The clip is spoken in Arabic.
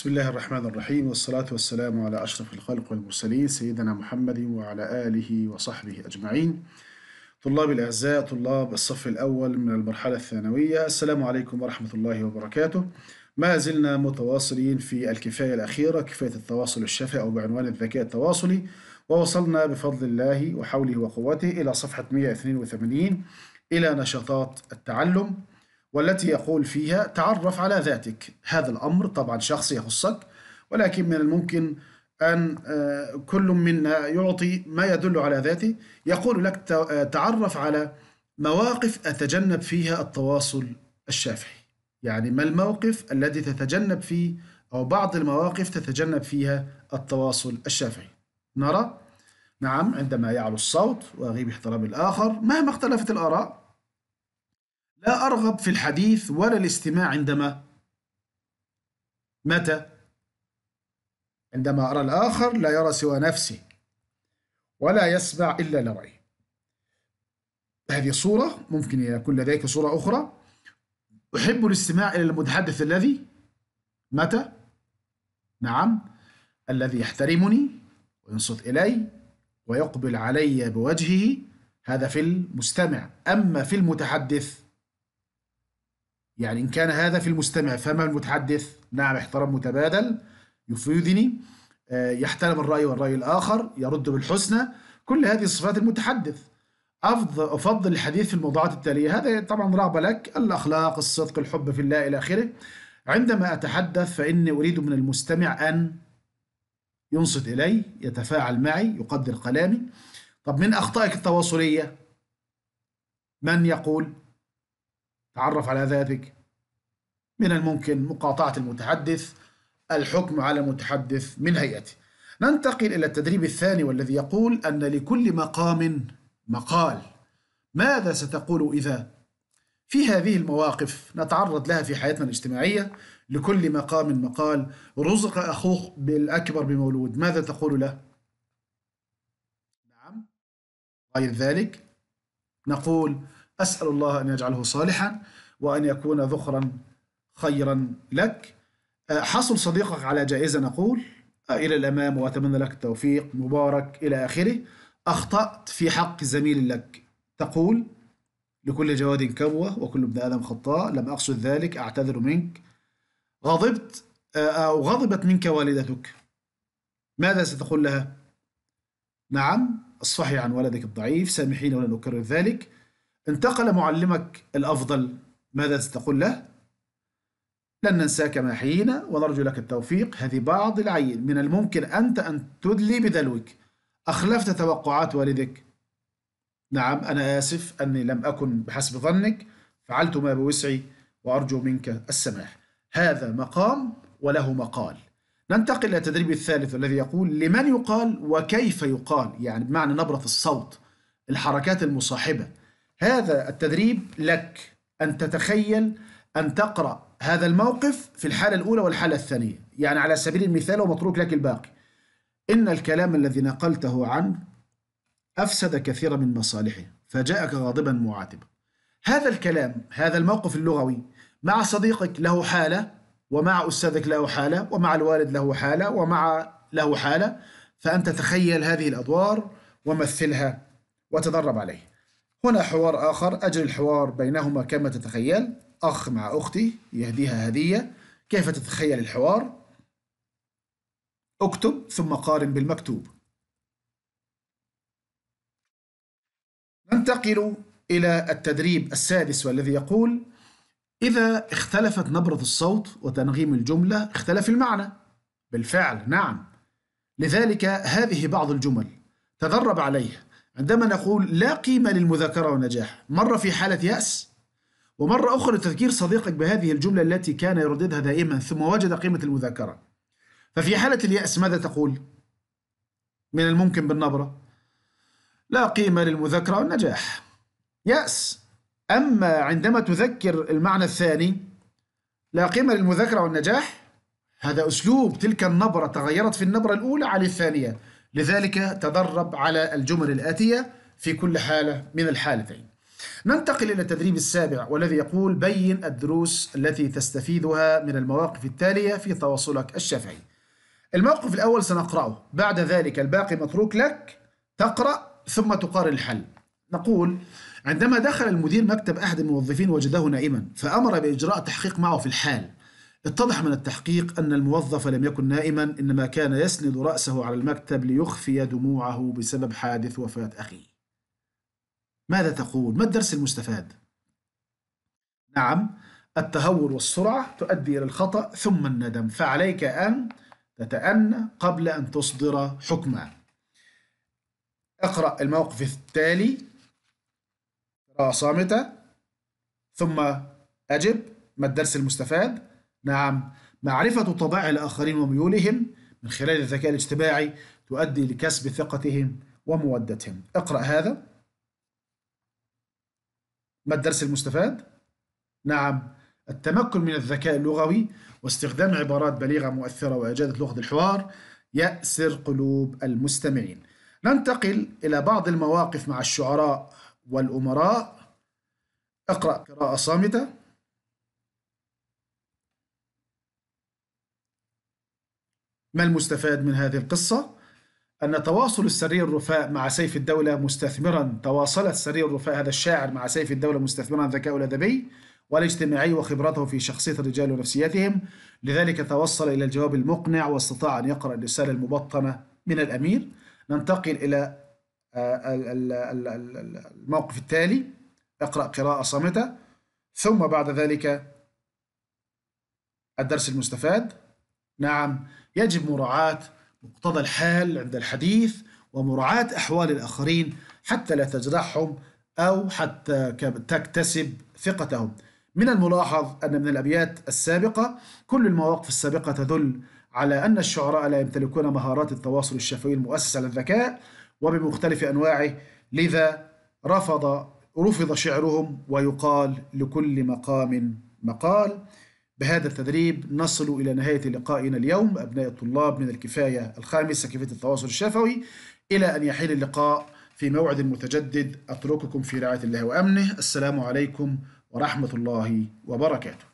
بسم الله الرحمن الرحيم والصلاة والسلام على أشرف الخلق والمرسلين سيدنا محمد وعلى آله وصحبه أجمعين طلاب الأعزاء طلاب الصف الأول من المرحلة الثانوية السلام عليكم ورحمة الله وبركاته ما زلنا متواصلين في الكفاية الأخيرة كفاية التواصل الشفهي أو بعنوان الذكاء التواصلي ووصلنا بفضل الله وحوله وقوته إلى صفحة 182 إلى نشاطات التعلم والتي يقول فيها تعرف على ذاتك هذا الأمر طبعا شخص يخصك ولكن من الممكن أن آه، كل منا يعطي ما يدل على ذاته يقول لك آه، تعرف على مواقف أتجنب فيها التواصل الشافعي يعني ما الموقف الذي تتجنب فيه أو بعض المواقف تتجنب فيها التواصل الشافعي نرى نعم عندما يعلو الصوت ويغيب احترام الآخر مهما اختلفت الآراء لا أرغب في الحديث ولا الاستماع عندما متى؟ عندما أرى الآخر لا يرى سوى نفسه ولا يسمع إلا لرأيه هذه صورة ممكن يكون لديك صورة أخرى أحب الاستماع إلى المتحدث الذي متى؟ نعم الذي يحترمني وينصت إلي ويقبل علي بوجهه هذا في المستمع أما في المتحدث يعني إن كان هذا في المستمع فما المتحدث نعم احترام متبادل يفيدني آه، يحترم الرأي والرأي الآخر يرد بالحسنى كل هذه صفات المتحدث أفضل أفضل الحديث في الموضوعات التالية هذا طبعا رغبة لك الأخلاق الصدق الحب في الله إلى آخره عندما أتحدث فإني أريد من المستمع أن ينصت إلي يتفاعل معي يقدر كلامي طب من أخطائك التواصلية من يقول تعرف على ذاتك من الممكن مقاطعة المتحدث الحكم على المتحدث من هيئته ننتقل إلى التدريب الثاني والذي يقول أن لكل مقام مقال ماذا ستقول إذا؟ في هذه المواقف نتعرض لها في حياتنا الاجتماعية لكل مقام مقال رزق أخوه بالأكبر بمولود ماذا تقول له؟ نعم غير ذلك نقول أسأل الله أن يجعله صالحا وأن يكون ذخرا خيرا لك أه، حصل صديقك على جائزة نقول أه، إلى الأمام وأتمنى لك التوفيق مبارك إلى آخره أخطأت في حق زميل لك تقول لكل جواد كبوة وكل ابن آدم خطاء لم أقصد ذلك أعتذر منك غضبت أه، أو غضبت منك والدتك ماذا ستقول لها؟ نعم اصفحي عن ولدك الضعيف سامحيني ولن أكرر ذلك انتقل معلمك الأفضل ماذا ستقول له؟ لن ننساك ما حيينا ونرجو لك التوفيق هذه بعض العين من الممكن أنت أن تدلي بدلوك أخلفت توقعات والدك نعم أنا آسف أني لم أكن بحسب ظنك فعلت ما بوسعي وأرجو منك السماح هذا مقام وله مقال ننتقل إلى التدريب الثالث الذي يقول لمن يقال وكيف يقال يعني بمعنى نبرة الصوت الحركات المصاحبة هذا التدريب لك أن تتخيل أن تقرأ هذا الموقف في الحالة الأولى والحالة الثانية يعني على سبيل المثال ومتروك لك الباقي إن الكلام الذي نقلته عنه أفسد كثيرا من مصالحه فجاءك غاضبا معاتبا هذا الكلام هذا الموقف اللغوي مع صديقك له حالة ومع أستاذك له حالة ومع الوالد له حالة ومع له حالة فأنت تخيل هذه الأدوار ومثلها وتدرب عليها هنا حوار آخر أجري الحوار بينهما كما تتخيل أخ مع أختي يهديها هدية كيف تتخيل الحوار؟ اكتب ثم قارن بالمكتوب ننتقل إلى التدريب السادس والذي يقول إذا اختلفت نبرة الصوت وتنغيم الجملة اختلف المعنى بالفعل نعم لذلك هذه بعض الجمل تدرب عليها عندما نقول لا قيمة للمذاكرة والنجاح مرة في حالة يأس ومرة أخرى لتذكير صديقك بهذه الجملة التي كان يرددها دائما ثم وجد قيمة المذاكرة ففي حالة اليأس ماذا تقول؟ من الممكن بالنبرة لا قيمة للمذاكرة والنجاح يأس أما عندما تذكر المعنى الثاني لا قيمة للمذاكرة والنجاح هذا أسلوب تلك النبرة تغيرت في النبرة الأولى عن الثانية لذلك تدرب على الجمل الآتية في كل حالة من الحالتين ننتقل إلى التدريب السابع والذي يقول بين الدروس التي تستفيدها من المواقف التالية في تواصلك الشفعي الموقف الأول سنقرأه بعد ذلك الباقي متروك لك تقرأ ثم تقارن الحل نقول عندما دخل المدير مكتب أحد الموظفين وجده نائما فأمر بإجراء تحقيق معه في الحال اتضح من التحقيق أن الموظف لم يكن نائما إنما كان يسند رأسه على المكتب ليخفي دموعه بسبب حادث وفاة أخيه ماذا تقول؟ ما الدرس المستفاد؟ نعم التهور والسرعة تؤدي إلى الخطأ ثم الندم فعليك أن تتأنى قبل أن تصدر حكما اقرأ الموقف التالي قراءة صامتة ثم أجب ما الدرس المستفاد نعم معرفة طبائع الآخرين وميولهم من خلال الذكاء الاجتماعي تؤدي لكسب ثقتهم ومودتهم اقرأ هذا ما الدرس المستفاد؟ نعم التمكن من الذكاء اللغوي واستخدام عبارات بليغة مؤثرة وإجادة لغة الحوار يأسر قلوب المستمعين ننتقل إلى بعض المواقف مع الشعراء والأمراء اقرأ قراءة صامتة ما المستفاد من هذه القصة؟ أن تواصل السرير الرفاء مع سيف الدولة مستثمرا تواصلت سرير الرفاء هذا الشاعر مع سيف الدولة مستثمرا ذكاءه الأدبي والاجتماعي وخبرته في شخصية الرجال ونفسيتهم لذلك توصل إلى الجواب المقنع واستطاع أن يقرأ الرسالة المبطنة من الأمير ننتقل إلى آه، الموقف التالي اقرأ قراءة صامتة ثم بعد ذلك الدرس المستفاد نعم يجب مراعاة مقتضى الحال عند الحديث ومراعاة أحوال الآخرين حتى لا تجرحهم أو حتى تكتسب ثقتهم من الملاحظ أن من الأبيات السابقة كل المواقف السابقة تدل على أن الشعراء لا يمتلكون مهارات التواصل الشفوي المؤسس على الذكاء وبمختلف أنواعه لذا رفض رفض شعرهم ويقال لكل مقام مقال بهذا التدريب نصل إلى نهاية لقائنا اليوم أبناء الطلاب من الكفاية الخامسة كيفية التواصل الشفوي إلى أن يحل اللقاء في موعد متجدد أترككم في رعاية الله وأمنه السلام عليكم ورحمة الله وبركاته